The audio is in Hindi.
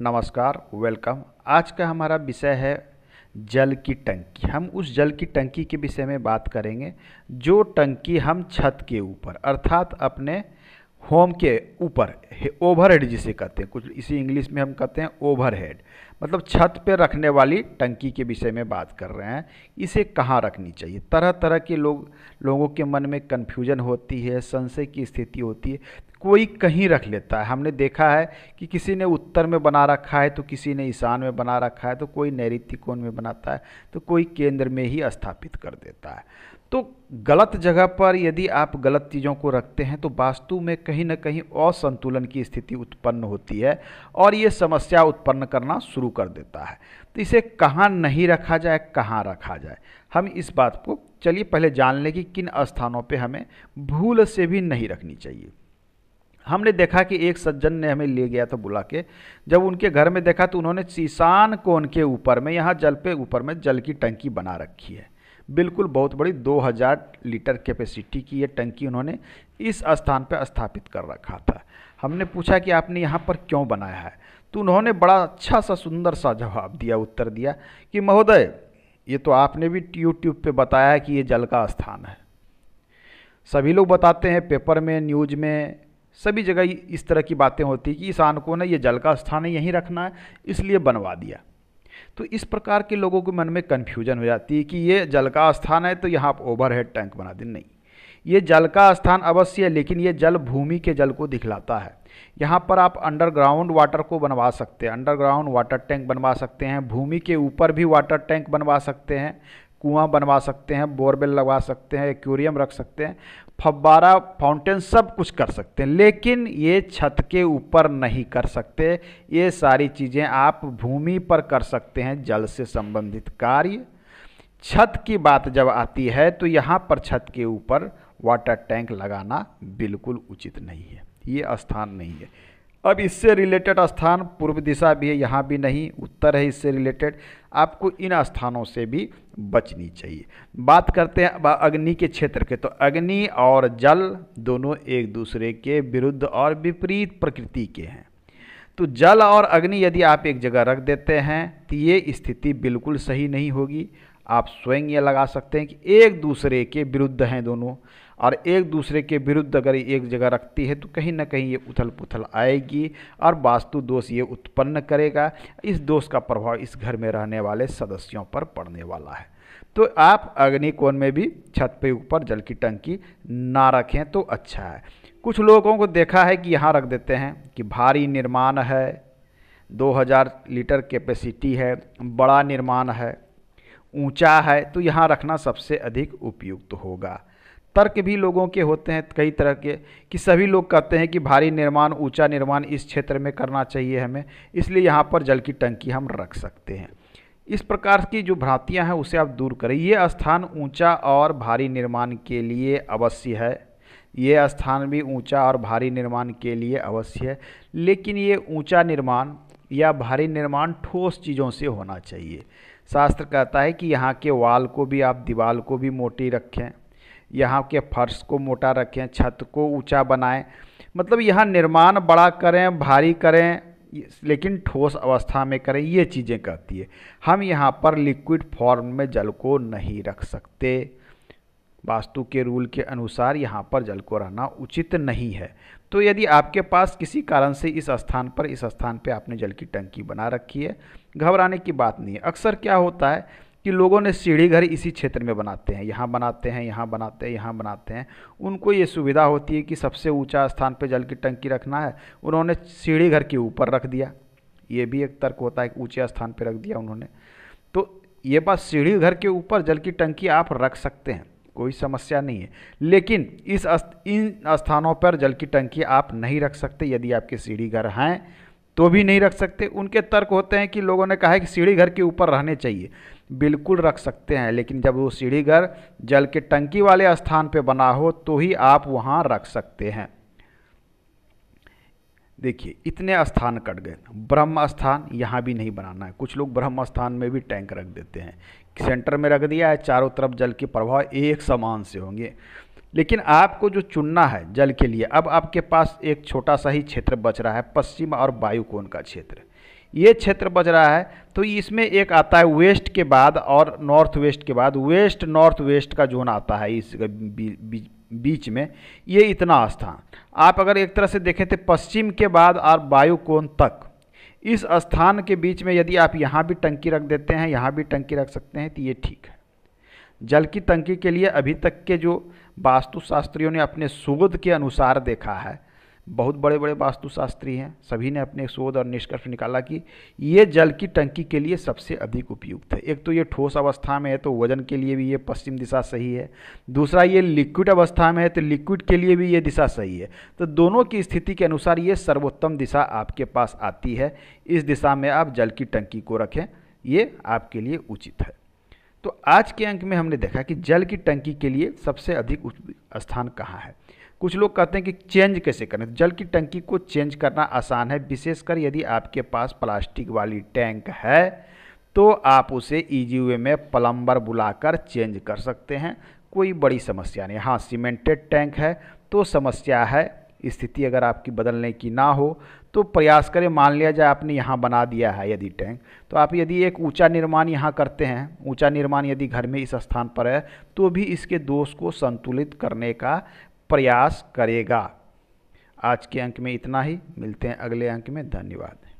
नमस्कार वेलकम आज का हमारा विषय है जल की टंकी हम उस जल की टंकी के विषय में बात करेंगे जो टंकी हम छत के ऊपर अर्थात अपने होम के ऊपर ओवर हेड जिसे कहते हैं कुछ इसी इंग्लिश में हम कहते हैं ओवर हेड मतलब छत पे रखने वाली टंकी के विषय में बात कर रहे हैं इसे कहाँ रखनी चाहिए तरह तरह के लोग लोगों के मन में कन्फ्यूजन होती है संशय की स्थिति होती है कोई कहीं रख लेता है हमने देखा है कि किसी ने उत्तर में बना रखा है तो किसी ने ईशान में बना रखा है तो कोई नैऋत्य कोण में बनाता है तो कोई केंद्र में ही स्थापित कर देता है तो गलत जगह पर यदि आप गलत चीज़ों को रखते हैं तो वास्तु में कहीं ना कहीं असंतुलन की स्थिति उत्पन्न होती है और ये समस्या उत्पन्न करना शुरू शुरू कर देता है तो इसे कहाँ नहीं रखा जाए कहाँ रखा जाए हम इस बात को चलिए पहले जान लें कि किन स्थानों पे हमें भूल से भी नहीं रखनी चाहिए हमने देखा कि एक सज्जन ने हमें ले गया था बुला के जब उनके घर में देखा तो उन्होंने शीशान कोन के ऊपर में यहाँ जल पे ऊपर में जल की टंकी बना रखी है बिल्कुल बहुत बड़ी 2000 लीटर कैपेसिटी की ये टंकी उन्होंने इस स्थान पर स्थापित कर रखा था हमने पूछा कि आपने यहाँ पर क्यों बनाया है तो उन्होंने बड़ा अच्छा सा सुंदर सा जवाब दिया उत्तर दिया कि महोदय ये तो आपने भी यूट्यूब पे बताया कि ये जल का स्थान है सभी लोग बताते हैं पेपर में न्यूज में सभी जगह इस तरह की बातें होती कि इस को ने ये जल का स्थान है यहीं रखना है इसलिए बनवा दिया तो इस प्रकार के लोगों के मन में कन्फ्यूजन हो जाती है कि ये जल का स्थान है तो यहाँ आप ओवर हेड टैंक बना दें नहीं ये जल का स्थान अवश्य है लेकिन ये जल भूमि के जल को दिखलाता है यहाँ पर आप अंडरग्राउंड वाटर को बनवा सकते हैं अंडरग्राउंड वाटर टैंक बनवा सकते हैं भूमि के ऊपर भी वाटर टैंक बनवा सकते हैं कुआं बनवा सकते हैं बोरवेल लगवा सकते हैं एक्वेरियम रख सकते हैं फब्बारा फाउंटेन सब कुछ कर सकते हैं लेकिन ये छत के ऊपर नहीं कर सकते ये सारी चीज़ें आप भूमि पर कर सकते हैं जल से संबंधित कार्य छत की बात जब आती है तो यहाँ पर छत के ऊपर वाटर टैंक लगाना बिल्कुल उचित नहीं है ये स्थान नहीं है अब इससे रिलेटेड स्थान पूर्व दिशा भी है यहाँ भी नहीं उत्तर है इससे रिलेटेड आपको इन स्थानों से भी बचनी चाहिए बात करते हैं अग्नि के क्षेत्र के तो अग्नि और जल दोनों एक दूसरे के विरुद्ध और विपरीत प्रकृति के हैं तो जल और अग्नि यदि आप एक जगह रख देते हैं तो ये स्थिति बिल्कुल सही नहीं होगी आप स्वयं ये लगा सकते हैं कि एक दूसरे के विरुद्ध हैं दोनों और एक दूसरे के विरुद्ध अगर एक जगह रखती है तो कहीं ना कहीं ये उथल पुथल आएगी और वास्तु दोष ये उत्पन्न करेगा इस दोष का प्रभाव इस घर में रहने वाले सदस्यों पर पड़ने वाला है तो आप अग्नि कोण में भी छत पे ऊपर जल की टंकी ना रखें तो अच्छा है कुछ लोगों को देखा है कि यहाँ रख देते हैं कि भारी निर्माण है 2000 लीटर कैपेसिटी है बड़ा निर्माण है ऊंचा है तो यहाँ रखना सबसे अधिक उपयुक्त होगा तर्क भी लोगों के होते हैं कई तरह के कि सभी लोग कहते हैं कि भारी निर्माण ऊंचा निर्माण इस क्षेत्र में करना चाहिए हमें इसलिए यहाँ पर जल की टंकी हम रख सकते हैं इस प्रकार की जो भ्रांतियाँ हैं उसे आप दूर करें ये स्थान ऊंचा और भारी निर्माण के लिए अवश्य है ये स्थान भी ऊंचा और भारी निर्माण के लिए अवश्य है लेकिन ये ऊंचा निर्माण या भारी निर्माण ठोस चीज़ों से होना चाहिए शास्त्र कहता है कि यहाँ के वाल को भी आप दीवाल को भी मोटी रखें यहाँ के फर्श को मोटा रखें छत को ऊंचा बनाएं मतलब यहाँ निर्माण बड़ा करें भारी करें लेकिन ठोस अवस्था में करें ये चीज़ें कहती है हम यहाँ पर लिक्विड फॉर्म में जल को नहीं रख सकते वास्तु के रूल के अनुसार यहाँ पर जल को रहना उचित नहीं है तो यदि आपके पास किसी कारण से इस स्थान पर इस स्थान पर आपने जल की टंकी बना रखी है घबराने की बात नहीं है अक्सर क्या होता है कि लोगों ने सीढ़ी घर इसी क्षेत्र में बनाते हैं यहाँ बनाते हैं यहाँ बनाते हैं यहाँ बनाते हैं उनको ये सुविधा होती है कि सबसे ऊंचा स्थान पर जल की टंकी रखना है उन्होंने सीढ़ी घर के ऊपर रख दिया ये भी एक तर्क होता है ऊंचे ऊँचे स्थान पर रख दिया उन्होंने तो ये बात सीढ़ी घर के ऊपर जल की टंकी आप रख सकते हैं कोई समस्या नहीं है लेकिन इस इन स्थानों पर जल की टंकी आप नहीं रख सकते यदि आपके सीढ़ी घर हैं तो भी नहीं रख सकते उनके तर्क होते हैं कि लोगों ने कहा है कि सीढ़ी घर के ऊपर रहने चाहिए बिल्कुल रख सकते हैं लेकिन जब वो सीढ़ी घर जल के टंकी वाले स्थान पर बना हो तो ही आप वहाँ रख सकते हैं देखिए इतने स्थान कट गए ब्रह्म स्थान यहाँ भी नहीं बनाना है कुछ लोग ब्रह्म स्थान में भी टैंक रख देते हैं सेंटर में रख दिया है चारों तरफ जल के प्रभाव एक समान से होंगे लेकिन आपको जो चुनना है जल के लिए अब आपके पास एक छोटा सा ही क्षेत्र बच रहा है पश्चिम और वायु कोण का क्षेत्र ये क्षेत्र बच रहा है तो इसमें एक आता है वेस्ट के बाद और नॉर्थ वेस्ट के बाद वेस्ट नॉर्थ वेस्ट का जोन आता है इस बीच में ये इतना स्थान आप अगर एक तरह से देखें तो पश्चिम के बाद और वायु कोण तक इस स्थान के बीच में यदि आप यहाँ भी टंकी रख देते हैं यहाँ भी टंकी रख सकते हैं तो ये ठीक है जल की टंकी के लिए अभी तक के जो वास्तुशास्त्रियों ने अपने शोध के अनुसार देखा है बहुत बड़े बड़े वास्तुशास्त्री हैं सभी ने अपने शोध और निष्कर्ष निकाला कि ये जल की टंकी के लिए सबसे अधिक उपयुक्त है एक तो ये ठोस अवस्था में है तो वजन के लिए भी ये पश्चिम दिशा सही है दूसरा ये लिक्विड अवस्था में है तो लिक्विड के लिए भी ये दिशा सही है तो दोनों की स्थिति के अनुसार ये सर्वोत्तम दिशा आपके पास आती है इस दिशा में आप जल की टंकी को रखें ये आपके लिए उचित है तो आज के अंक में हमने देखा कि जल की टंकी के लिए सबसे अधिक स्थान कहाँ है कुछ लोग कहते हैं कि चेंज कैसे करें जल की टंकी को चेंज करना आसान है विशेषकर यदि आपके पास प्लास्टिक वाली टैंक है तो आप उसे ईजी e वे में प्लम्बर बुलाकर चेंज कर सकते हैं कोई बड़ी समस्या नहीं हाँ सीमेंटेड टैंक है तो समस्या है स्थिति अगर आपकी बदलने की ना हो तो प्रयास करें मान लिया जाए आपने यहाँ बना दिया है यदि टैंक तो आप यदि एक ऊंचा निर्माण यहाँ करते हैं ऊंचा निर्माण यदि घर में इस स्थान पर है तो भी इसके दोष को संतुलित करने का प्रयास करेगा आज के अंक में इतना ही मिलते हैं अगले अंक में धन्यवाद